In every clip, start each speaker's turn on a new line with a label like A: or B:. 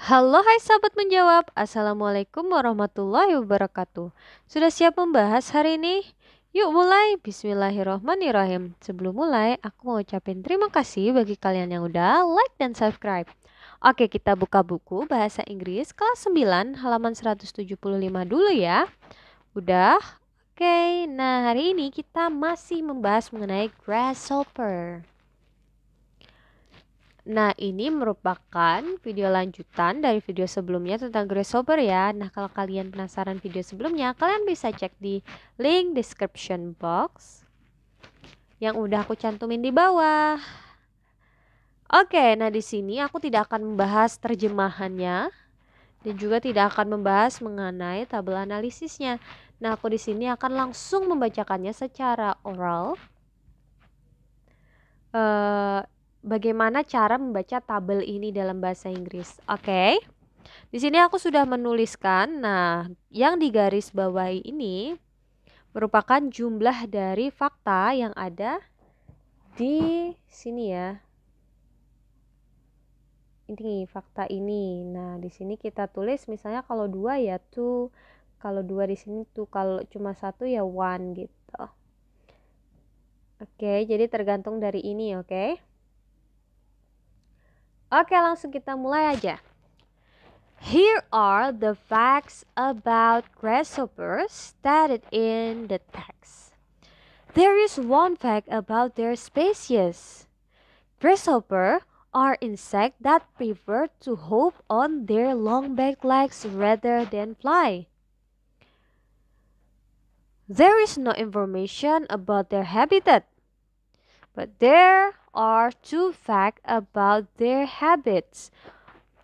A: Halo hai sahabat menjawab, Assalamualaikum warahmatullahi wabarakatuh Sudah siap membahas hari ini? Yuk mulai, bismillahirrohmanirrohim Sebelum mulai, aku mau ucapin terima kasih bagi kalian yang udah like dan subscribe Oke kita buka buku Bahasa Inggris kelas 9 halaman 175 dulu ya Udah? Oke, nah hari ini kita masih membahas mengenai grasshopper Nah, ini merupakan video lanjutan dari video sebelumnya tentang grasshopper ya. Nah, kalau kalian penasaran video sebelumnya, kalian bisa cek di link description box yang udah aku cantumin di bawah. Oke, nah di sini aku tidak akan membahas terjemahannya dan juga tidak akan membahas mengenai tabel analisisnya. Nah, aku di sini akan langsung membacakannya secara oral. Uh, bagaimana cara membaca tabel ini dalam bahasa Inggris. Oke. Okay. Di sini aku sudah menuliskan. Nah, yang di garis bawah ini merupakan jumlah dari fakta yang ada di sini ya. Ini fakta ini. Nah, di sini kita tulis misalnya kalau dua ya two, kalau dua di sini tuh, kalau cuma satu ya one gitu. Oke, okay, jadi tergantung dari ini, oke. Okay? Oke, langsung kita mulai aja. Here are the facts about grasshoppers stated in the text. There is one fact about their species. Grasshoppers are insects that prefer to hop on their long back legs rather than fly. There is no information about their habitat. But there are two facts about their habits.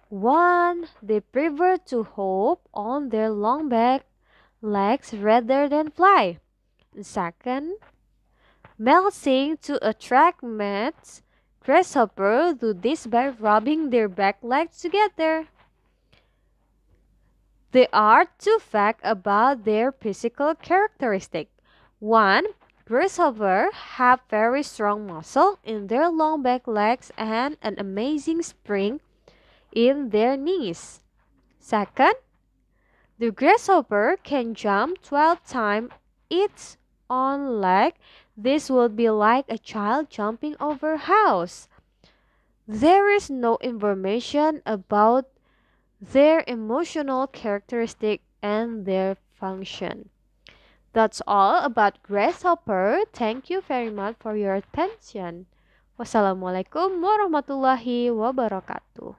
A: One, they prefer to hop on their long back legs rather than fly. Second, males sing to attract mates Grasshoppers do this by rubbing their back legs together. There are two facts about their physical characteristic. One, Grasshopper have very strong muscle in their long back legs and an amazing spring in their knees. Second, the grasshopper can jump 12 times its own leg. This would be like a child jumping over a house. There is no information about their emotional characteristic and their function. That's all about grasshopper. Thank you very much for your attention. Wassalamualaikum warahmatullahi wabarakatuh.